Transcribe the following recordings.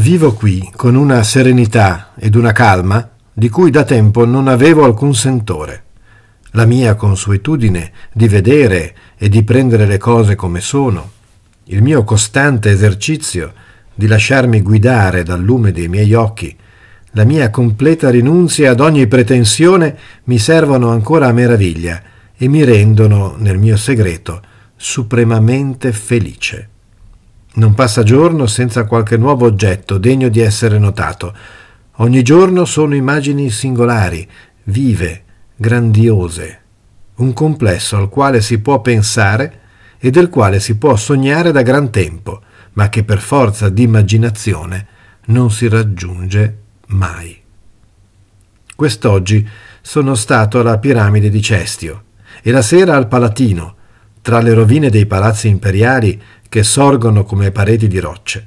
Vivo qui con una serenità ed una calma di cui da tempo non avevo alcun sentore. La mia consuetudine di vedere e di prendere le cose come sono, il mio costante esercizio di lasciarmi guidare dal lume dei miei occhi, la mia completa rinunzia ad ogni pretensione mi servono ancora a meraviglia e mi rendono, nel mio segreto, supremamente felice. Non passa giorno senza qualche nuovo oggetto degno di essere notato. Ogni giorno sono immagini singolari, vive, grandiose, un complesso al quale si può pensare e del quale si può sognare da gran tempo, ma che per forza di immaginazione non si raggiunge mai. Quest'oggi sono stato alla piramide di Cestio e la sera al Palatino, tra le rovine dei palazzi imperiali che sorgono come pareti di rocce.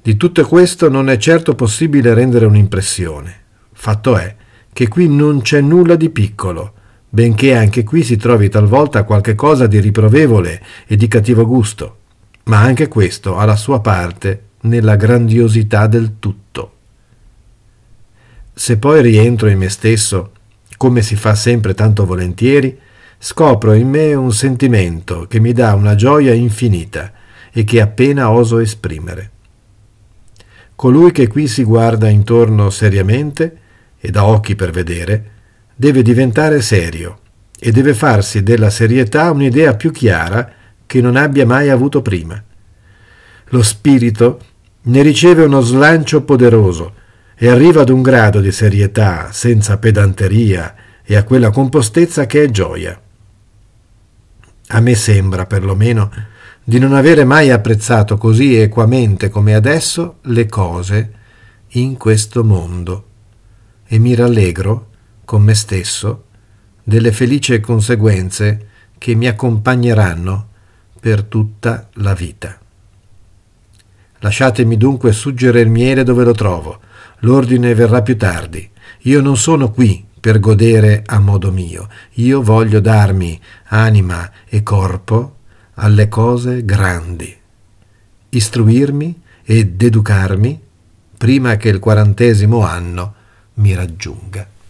Di tutto questo non è certo possibile rendere un'impressione. Fatto è che qui non c'è nulla di piccolo, benché anche qui si trovi talvolta qualche cosa di riprovevole e di cattivo gusto, ma anche questo ha la sua parte nella grandiosità del tutto. Se poi rientro in me stesso, come si fa sempre tanto volentieri, scopro in me un sentimento che mi dà una gioia infinita e che appena oso esprimere. Colui che qui si guarda intorno seriamente e ha occhi per vedere, deve diventare serio e deve farsi della serietà un'idea più chiara che non abbia mai avuto prima. Lo spirito ne riceve uno slancio poderoso e arriva ad un grado di serietà senza pedanteria e a quella compostezza che è gioia a me sembra perlomeno, di non avere mai apprezzato così equamente come adesso le cose in questo mondo e mi rallegro con me stesso delle felici conseguenze che mi accompagneranno per tutta la vita. Lasciatemi dunque suggerire il miele dove lo trovo, l'ordine verrà più tardi. Io non sono qui per godere a modo mio. Io voglio darmi anima e corpo alle cose grandi, istruirmi ed educarmi prima che il quarantesimo anno mi raggiunga.